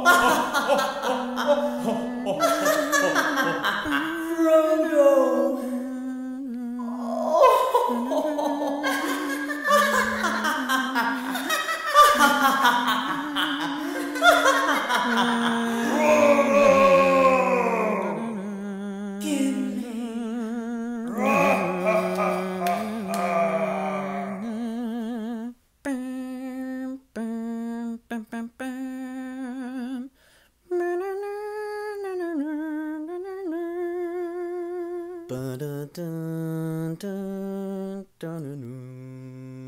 bum, bum. ba da dun dun dun da da